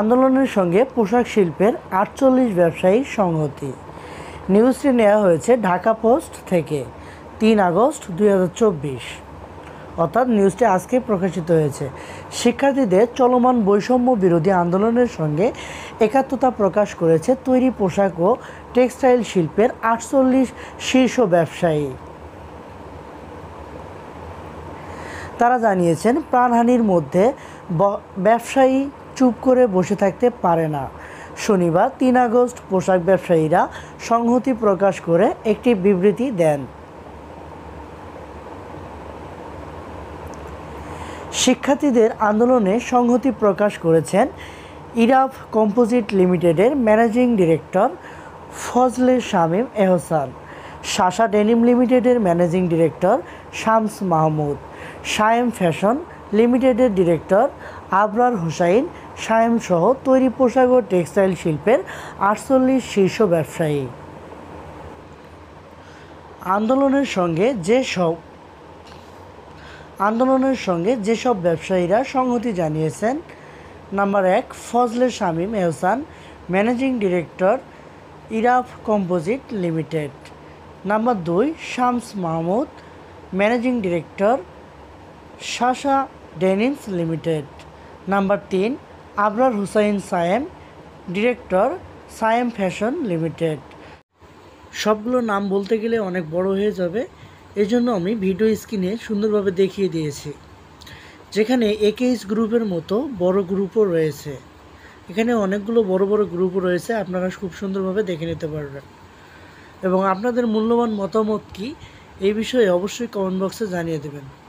আন্দোলনের সঙ্গে পোশাক শিল্পের আটচল্লিশ ব্যবসায়ী সংহতি নিউজটি নেওয়া হয়েছে ঢাকা পোস্ট থেকে তিন আগস্ট দুই অর্থাৎ নিউজটি আজকে প্রকাশিত হয়েছে শিক্ষার্থীদের চলমান বৈষম্য বিরোধী আন্দোলনের সঙ্গে একাত্মতা প্রকাশ করেছে তৈরি পোশাক ও টেক্সটাইল শিল্পের আটচল্লিশ শীর্ষ ব্যবসায়ী তারা জানিয়েছেন প্রাণহানির মধ্যে ব্যবসায়ী চুপ করে বসে থাকতে পারে না শনিবার তিন আগস্ট পোশাক ব্যবসায়ীরা সংহতি প্রকাশ করে একটি বিবৃতি দেন শিক্ষার্থীদের আন্দোলনে সংহতি প্রকাশ করেছেন ইরাফ কম্পোজিট লিমিটেডের managing director Fazle Shamim Ehsan Shasha denim লিমিটেডের managing director Shams Mahmud Sayem fashion লিমিটেডের ডিরেক্টর আবরার হোসাইন সায়েমসহ তৈরি পোশাক ও টেক্সটাইল শিল্পের আটচল্লিশ শীর্ষ ব্যবসায়ী আন্দোলনের সঙ্গে যেসব আন্দোলনের সঙ্গে যেসব ব্যবসায়ীরা সংহতি জানিয়েছেন নাম্বার এক Fazle Shamim Ehsan managing director Iraf composite limited number দুই Shams Mahmud managing director Shasha denims limited number তিন Abrar Hussain Sayem director Sayem fashion limited সবগুলো নাম বলতে গেলে অনেক বড় হয়ে যাবে এই জন্য আমি ভিডিও স্ক্রিনে সুন্দরভাবে দেখিয়ে দিয়েছি যেখানে একেএস গ্রুপের মতো বড় গ্রুপও রয়েছে এখানে অনেকগুলো বড় বড় গ্রুপ রয়েছে আপনারা খুব সুন্দরভাবে দেখে নিতে পারবেন এবং আপনাদের মূল্যবান মতামত কি এই বিষয়ে অবশ্যই কমেন্ট বক্সে জানিয়ে দেবেন